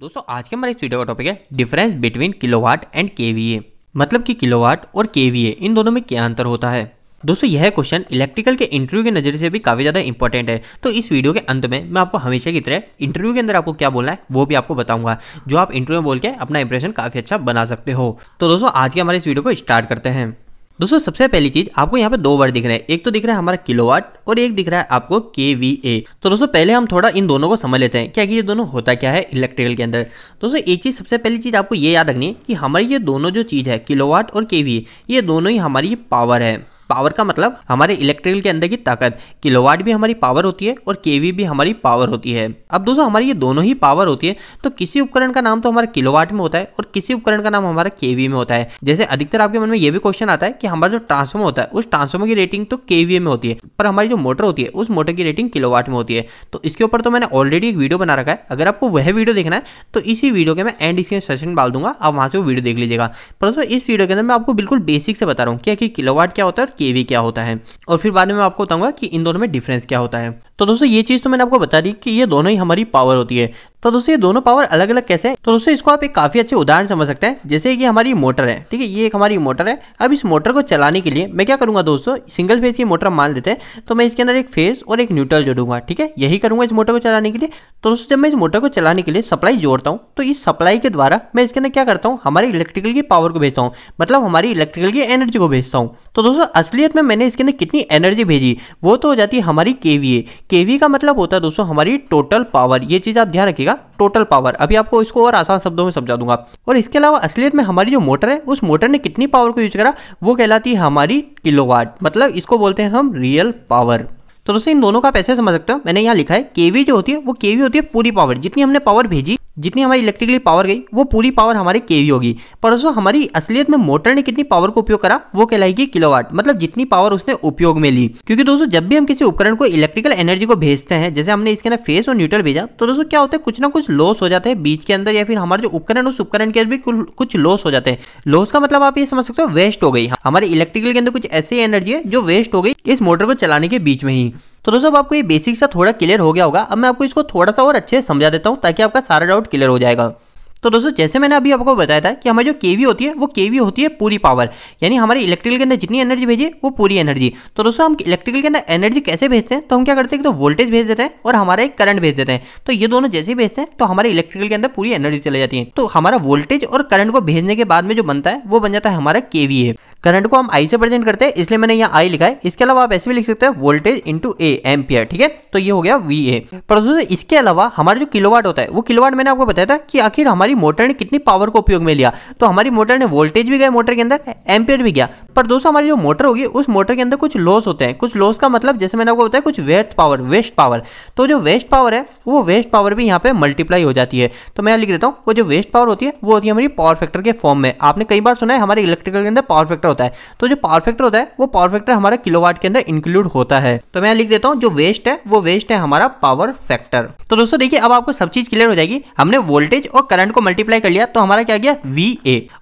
दोस्तों आज के हमारे इस वीडियो का टॉपिक है difference between kilowatt and KVA मतलब कि किलोवाट और केवीए इन दोनों में क्या अंतर होता है दोस्तों यह क्वेश्चन इलेक्ट्रिकल के इंटरव्यू के नज़र से भी काफ़ी ज़्यादा इंपॉर्टेंट है तो इस वीडियो के अंत में मैं आपको हमेशा की तरह इंटरव्यू के अंदर आपको क्या बोलना है वो भी आपको बताऊंगा जो आप इंटरव्यू में बोल के अपना इंप्रेशन काफ़ी अच्छा बना सकते हो तो दोस्तों आज के हमारे इस वीडियो को स्टार्ट करते हैं दोस्तों सबसे पहली चीज आपको यहाँ पे दो वर्ड दिख रहे हैं एक तो दिख रहा है हमारा किलोवाट और एक दिख रहा है आपको के तो दोस्तों पहले हम थोड़ा इन दोनों को समझ लेते हैं क्या कि ये दोनों होता क्या है इलेक्ट्रिकल के अंदर दोस्तों एक चीज सबसे पहली चीज आपको ये याद रखनी है कि हमारी ये दोनों जो चीज है किलोवाट और के ये दोनों ही हमारी पावर है पावर का मतलब हमारे इलेक्ट्रिकल के अंदर की ताकत किलोवाट भी हमारी पावर होती है और केवी भी हमारी पावर होती है अब दोस्तों हमारी ये दोनों ही पावर होती है तो किसी उपकरण का नाम तो हमारा किलोवाट में होता है और किसी उपकरण का नाम हमारा केवी में होता है जैसे अधिकतर आपके मन में यह भी क्वेश्चन आता है कि हमारा जो ट्रांसफॉर्मर होता है उस ट्रांसफॉर्मर की रेटिंग तो केवीए में होती है पर हमारी जो मोटर होती है उस मोटर की रेटिंग किलोवाट में होती है तो इसके ऊपर तो मैंने ऑलरेडी एक वीडियो बना रखा है अगर आपको वह वीडियो देखना है तो इसी वीडियो के मैं एंड इसके सेशन डाल दूंगा आप वहां से वो वीडियो देख लीजिएगा पर दोस्तों इस वीडियो के अंदर मैं आपको बिल्कुल बेसिक से बता रहा हूँ कि किलोवाट क्या होता है केवी क्या होता है और फिर बाद में आपको बताऊंगा कि इन दोनों में डिफरेंस क्या होता है तो दोस्तों ये चीज़ तो मैंने आपको बता दी कि ये दोनों ही हमारी पावर होती है तो दोस्तों ये दोनों पावर अलग अलग कैसे हैं तो दोस्तों इसको आप एक काफी अच्छे उदाहरण समझ सकते हैं जैसे कि हमारी मोटर है ठीक है ये एक हमारी मोटर है अब इस मोटर को चलाने के लिए मैं क्या करूंगा दोस्तों सिंगल फेज की मोटर मान लेते हैं तो मैं इसके अंदर एक फेज और एक न्यूट्रल जोड़ूंगा ठीक है यही करूंगा इस मोटर को चलाने के लिए तो दोस्तों जब मैं इस मोटर को चलाने के लिए सप्लाई जोड़ता हूँ तो इस सप्लाई के द्वारा मैं इसके अंदर क्या करता हूँ हमारी इलेक्ट्रिकल की पावर को भेजता हूँ मतलब हमारी इलेक्ट्रिकल की एनर्जी को भेजता हूँ तो दोस्तों असलियत में मैंने इसके अंदर कितनी एनर्जी भेजी वो तो हो जाती है हमारी केवीए केवी का मतलब होता है दोस्तों हमारी टोटल पावर ये चीज़ आप ध्यान रखिएगा जाएगा टोटल पावर अभी आपको इसको और आसान शब्दों में समझा दूंगा और इसके अलावा असलियत में हमारी जो मोटर है उस मोटर ने कितनी पावर को यूज करा वो कहलाती है हमारी किलोवाट मतलब इसको बोलते हैं हम रियल पावर तो दोस्तों इन दोनों का पैसे समझ सकते हो मैंने यहाँ लिखा है केवी जो होती है वो केवी होती है पूरी पावर जितनी हमने पावर भेजी जितनी हमारी इलेक्ट्रिकली पावर गई वो पूरी पावर हमारे केवी होगी पर दोस्तों हमारी असलियत में मोटर ने कितनी पावर का उपयोग करा वो कहलाएगी किलोवाट मतलब जितनी पावर उसने उपयोग में ली क्योंकि दोस्तों जब भी हम किसी उपकरण को इलेक्ट्रिकल एनर्जी को भेजते हैं जैसे हमने इसके अंदर फेस और न्यूट्रल भेजा तो दोस्तों क्या होता है कुछ ना कुछ लॉस हो जाता है बीच के अंदर या फिर हमारे जो उपकरण उस उपकरण के भी कुछ लॉस हो जाते हैं लॉस का मतलब आप ये समझ सकते हो वेस्ट हो गई हमारे इलेक्ट्रिकल के अंदर कुछ ऐसी एनर्जी है जो वेस्ट हो गई इस मोटर को चलाने के बीच में ही तो दोस्तों अब आपको ये बेसिक सा थोड़ा क्लियर हो गया होगा अब मैं आपको इसको थोड़ा सा और अच्छे से समझा देता हूँ ताकि आपका सारा डाउट क्लियर हो जाएगा तो दोस्तों जैसे मैंने अभी आपको बताया था कि हमारी जो केवी होती है वो केवी होती है पूरी पावर यानी हमारे इलेक्ट्रिकल के अंदर जितनी एनर्जी भेजिए वो पूरी एनर्जी तो दोस्तों हम इलेक्ट्रिकल के अंदर एनर्जी कैसे भेजते हैं तो हम क्या करते हैं तो वोल्टेज भेज देते हैं और हमारा एक करंट भेज देते हैं तो ये दोनों जैसे ही भेजते हैं तो हमारे इलेक्ट्रिकल के अंदर पूरी एनर्जी चले जाती है तो हमारा वोल्टेज और करंट को भेजने के बाद में जो बनता है वो बन जाता है हमारा केवीए करंट को हम आई से प्रेजेंट करते हैं इसलिए मैंने यहाँ आई लिखा है इसके अलावा आप ऐसे भी लिख सकते हैं वोल्टेज इंटू ए एम्पियर ठीक है तो ये हो गया वी ए पर दोस्तों इसके अलावा हमारा जो किलोवाट होता है वो किलोवाट मैंने आपको बताया था कि आखिर हमारी मोटर ने कितनी पावर को उपयोग में लिया तो हमारी मोटर ने वोल्टेज भी गया मोटर के अंदर एम्पियर भी गया पर दोस्तों हमारी जो मोटर होगी उस मोटर के अंदर कुछ लॉस होते हैं कुछ लॉस का मतलब जैसे मैंने आपको बताया कुछ वेस्ट पावर वेस्ट पावर तो जो वेस्ट पावर है वो वेस्ट पावर भी यहाँ पे मल्टीप्लाई हो जाती है तो मैं लिख देता हूँ वो जो वेस्ट पावर होती है वो होती है हमारी पावर फैक्टर के फॉर्म में आपने कई बार सुना है हमारे इलेक्ट्रिकल के अंदर पावर फैक्टर होता है तो जो पावर फैक्टर होता है वो पावर फैक्टर हमारे किलोवाट के अंदर इंक्लूड होता है तो मैं लिख देता हूँ जो वेस्ट है वो वेस्ट है हमारा पावर फैक्टर तो दोस्तों देखिए अब आपको सब चीज क्लियर हो जाएगी हमने वोल्टेज और करंट को मल्टीप्लाई कर लिया तो हमारा क्या गया वी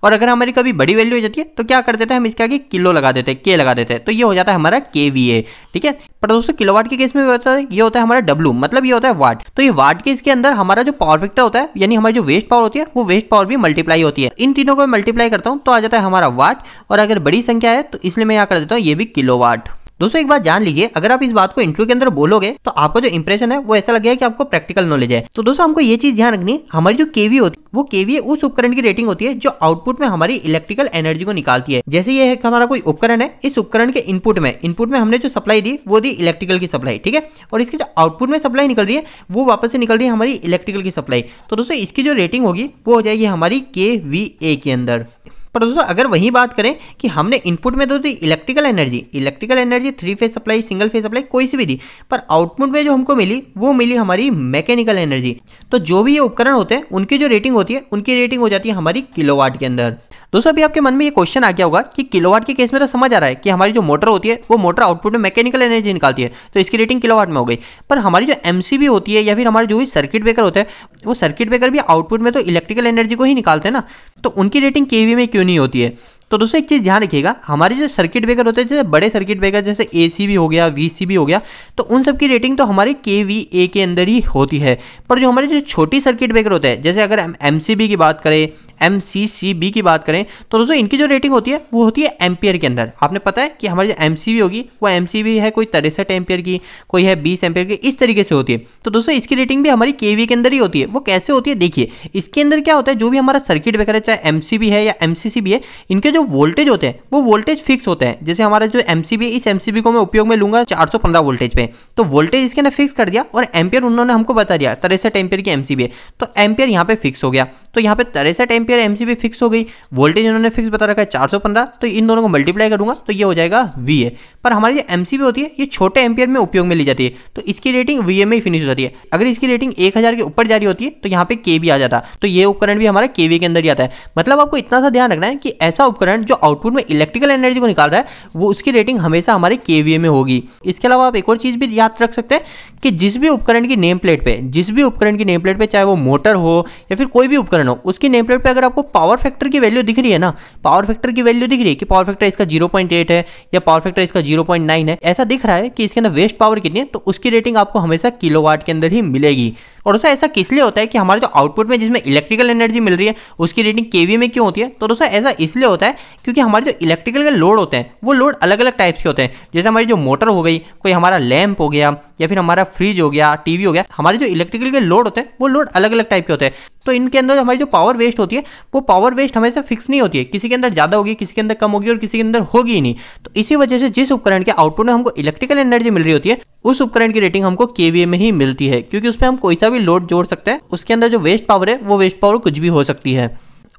और अगर हमारी कभी बड़ी वैल्यू हो जाती है तो क्या कर देते हैं हम इसके आगे किलो लगा देते हैं के लगा देते हैं तो ये हो जाता है हमारा के वी ए ठीक है पर दोस्तों किलोवाट के केस में होता है ये होता है हमारा डब्लू मतलब ये होता है वाट तो ये वाट के इसके अंदर हमारा जो पावर फैक्टर होता है यानी हमारी जो वेस्ट पावर होती है वो वेस्ट पावर भी मल्टीप्लाई होती है इन तीनों को मल्टीप्लाई करता हूँ तो आ जाता है हमारा वाट और अगर बड़ी संख्या है तो इसलिए मैं यहाँ कर देता हूँ ये भी किलो वाट दोस्तों एक बात जान लीजिए अगर आप इस बात को इंटरव्यू के अंदर बोलोगे तो आपका जो इंप्रेशन है वो ऐसा लगेगा कि आपको प्रैक्टिकल नॉलेज है तो दोस्तों हमको ये चीज ध्यान रखनी हमारी जो केवी होती है वो केवी उस उपकरण की रेटिंग होती है जो आउटपुट में हमारी इलेक्ट्रिकल एनर्जी को निकालती है जैसे ये है कि हमारा कोई उपकरण है इस उपकरण के इनपुट में इनपुट में हमने जो सप्लाई दी वो दी इलेक्ट्रिकल की सप्लाई ठीक है और इसकी जो आउटपुट में सप्लाई निकल रही है वो वापस से निकल रही है हमारी इलेक्ट्रिकल की सप्लाई तो दोस्तों इसकी जो रेटिंग होगी वो हो जाएगी हमारी के के अंदर पर दोस्तों अगर वही बात करें कि हमने इनपुट में तो दी electrical energy electrical energy three phase supply single phase supply कोई सी भी दी पर आउटपुट में जो हमको मिली वो मिली हमारी मैकेनिकल एनर्जी तो जो भी ये उपकरण होते हैं उनकी जो रेटिंग होती है उनकी रेटिंग हो जाती है हमारी किलोवाट के अंदर दोस्तों अभी आपके मन में ये क्वेश्चन आ गया होगा कि किलोवाट के केस में तो समझ आ रहा है कि हमारी जो मोटर होती है वो मोटर आउटपुट में मैकेनिकल एनर्जी निकालती है तो इसकी रेटिंग किलोवाट में हो गई पर हमारी जो एमसीबी होती है या फिर हमारे जो भी सर्किट ब्रेकर होता है वो सर्किट ब्रेकर भी आउटपुट में तो इलेक्ट्रिकल एनर्जी को ही निकालते हैं ना तो उनकी रेटिंग के में क्यों नहीं होती है तो दोस्तों एक चीज़ ध्यान रखिएगा हमारे जो सर्किट ब्रेकर होते हैं जैसे बड़े सर्किट ब्रेकर जैसे ए भी हो गया वी हो गया तो उन सब की रेटिंग तो हमारे के वी ए के अंदर ही होती है पर जो हमारे जो छोटी सर्किट ब्रेकर होते हैं जैसे अगर हम एम की बात करें एम सी सी बी की बात करें तो दोस्तों इनकी जो रेटिंग होती है वो होती है एम्पियर के अंदर आपने पता है कि हमारी जो एम सी बी होगी वो एम सी बी है कोई तिरसठ एम्पियर की कोई है बीस एम्पियर की इस तरीके से होती है तो दोस्तों इसकी रेटिंग भी हमारी के वी के अंदर ही होती है वो कैसे होती है देखिए इसके अंदर क्या होता है जो भी हमारा सर्किट वगैरह चाहे एम सी बी है या एम सी सी बी है इनके जो वोल्टेज होते हैं वो वोल्टेज फिक्स होते हैं जैसे हमारा जो एम सी बी इस एम सी बी को मैं उपयोग में लूंगा चार सौ पंद्रह वोल्टेज पे तो वोल्टेज इसके अंदर फिक्स कर दिया और एम्पियर उन्होंने हमको बता दिया तिरसठ एम्पियर की एम सी बी है तो एम्पियर यहाँ पे फिक्स हो गया तो यहाँ पे तिरसठ एम्पियर एम्पियर एमसीबी फिक्स हो गई वोल्टेज इन्होंने फिक्स बता रखा है 415 तो इन दोनों को मल्टीप्लाई करूंगा तो ये हो जाएगा वी ए पर हमारी जो एमसीबी होती है ये छोटे एम्पियर में उपयोग में ली जाती है तो इसकी रेटिंग वी में ही फिनिश हो जाती है अगर इसकी रेटिंग एक के ऊपर जारी होती है तो यहाँ पे के आ जाता तो ये उपकरण भी हमारा के के अंदर ही आता है मतलब आपको इतना सा ध्यान रखना है कि ऐसा उपकरण जो आउटपुट में इलेक्ट्रिकल एनर्जी को निकाल रहा है वो उसकी रेटिंग हमेशा हमारे के में होगी इसके अलावा आप एक और चीज़ भी याद रख सकते हैं कि जिस भी उपकरण की नेम प्लेट पे जिस भी उपकरण की नेम प्लेट पे चाहे वो मोटर हो या फिर कोई भी उपकरण हो उसकी नेम प्लेट पे अगर अगर आपको पावर फैक्टर की वैल्यू दिख रही है ना पावर फैक्टर की वैल्यू दिख रही है कि पावर फैक्टर इसका 0.8 है या पावर फैक्टर इसका 0.9 है ऐसा दिख रहा है कि इसके अंदर वेस्ट पावर कितनी है तो उसकी रेटिंग आपको हमेशा किलोवाट के अंदर ही मिलेगी और दोस्तों ऐसा किस लिए होता है कि हमारे जो आउटपुट में जिसमें इलेक्ट्रिकल एनर्जी मिल रही है उसकी रेटिंग केवीए में क्यों होती है तो दोस्तों ऐसा इसलिए होता है क्योंकि हमारे जो इलेक्ट्रिकल के लोड होते हैं वो लोड अलग अलग टाइप्स के होते हैं जैसे हमारी जो मोटर हो गई कोई हमारा लैम्प हो गया या फिर हमारा फ्रिज हो गया टीवी हो गया हमारे जो इलेक्ट्रिकल के लोड होते हैं वो लोड अलग अलग टाइप के होते हैं तो इनके अंदर हमारी जो पावर वेस्ट होती है वो पावर वेस्ट हमेशा फिक्स नहीं होती है किसी के अंदर ज़्यादा होगी किसी के अंदर कम होगी और किसी के अंदर होगी ही नहीं तो इसी वजह से जिस उपकरण के आउटपुट में हमको इलेक्ट्रिकल एनर्जी मिल रही होती है उस उपकरण की रेटिंग हमको केवीए में ही मिलती है क्योंकि उसमें हम कोई सा भी लोड जोड़ सकते हैं उसके अंदर जो वेस्ट पावर है वो वेस्ट पावर कुछ भी हो सकती है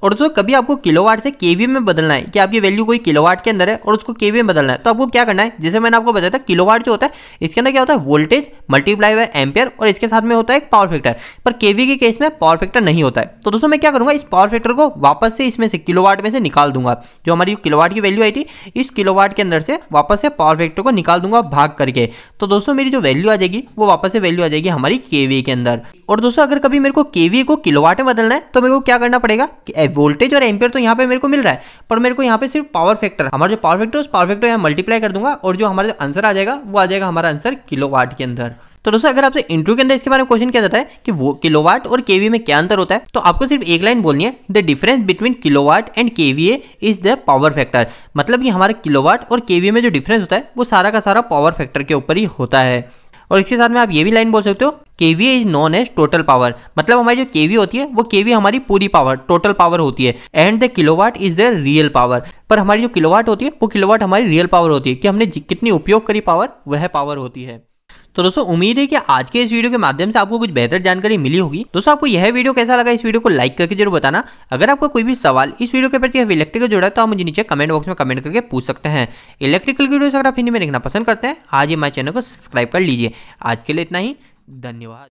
और दोस्तों कभी आपको किलोवाट से केवी में बदलना है कि आपकी वैल्यू कोई किलोवाट के अंदर है और उसको केवी में बदलना है तो आपको क्या करना है जैसे मैंने आपको बताया था किलोवाट जो होता है इसके अंदर क्या होता है वोल्टेज मल्टीप्लाई बाय एम्पियर और इसके साथ में होता है एक पावर फैक्टर पर केवी के केस में पावर फैक्टर नहीं होता है तो दोस्तों मैं क्या करूँगा इस पावर फैक्टर को वापस से इसमें से किलोवाट में से निकाल दूंगा जो हमारी किलोवाट की वैल्यू आई थी इस किलोवाट के अंदर से वापस से पावर फैक्टर को निकाल दूंगा भाग करके तो दोस्तों मेरी जो वैल्यू आ जाएगी वो वापस से वैल्यू आ जाएगी हमारी केवी के अंदर और दोस्तों अगर कभी मेरे को केवीए को किलोवाट में बदलना है तो मेरे को क्या करना पड़ेगा कि वोल्टेज और एम्पियर तो यहाँ पे मेरे को मिल रहा है पर मेरे को यहाँ पे सिर्फ पावर फैक्टर हमारा जो पावर फैक्टर उस पावर फैक्टर यहाँ मल्टीप्लाई कर दूंगा और जो हमारा जो आंसर आ जाएगा वो आ जाएगा हमारा आंसर किलोवाट के अंदर तो दोस्तों अगर आपसे इंटरव्यू के अंदर इसके बारे में क्वेश्चन किया जाता है कि वो किलोवाट और केवी में क्या अंतर होता है तो आपको सिर्फ एक लाइन बोलनी है the difference between kilowatt and KVA is the power factor मतलब कि हमारे किलोवाट और केवीए में जो डिफरेंस होता है वो सारा का सारा पावर फैक्टर के ऊपर ही होता है और इसके साथ में आप ये भी लाइन बोल सकते हो KV V is known as total power मतलब हमारी जो केवी होती है वो केवी हमारी पूरी पावर टोटल पावर होती है and the kilowatt is the real power पर हमारी जो किलोवाट होती है वो किलोवाट हमारी रियल पावर होती है कि हमने कितनी उपयोग करी पावर वह पावर होती है तो दोस्तों उम्मीद है कि आज के इस वीडियो के माध्यम से आपको कुछ बेहतर जानकारी मिली होगी दोस्तों आपको यह वीडियो कैसा लगा इस वीडियो को लाइक करके जरूर बताना अगर आपका कोई भी सवाल इस वीडियो के प्रति इलेक्ट्रिकल जुड़ा है तो आप मुझे नीचे कमेंट बॉक्स में कमेंट करके पूछ सकते हैं इलेक्ट्रिकल वीडियो अगर आप हिंदी में देखना पसंद करते हैं आज ही हमारे चैनल को सब्सक्राइब कर लीजिए आज के लिए इतना ही धन्यवाद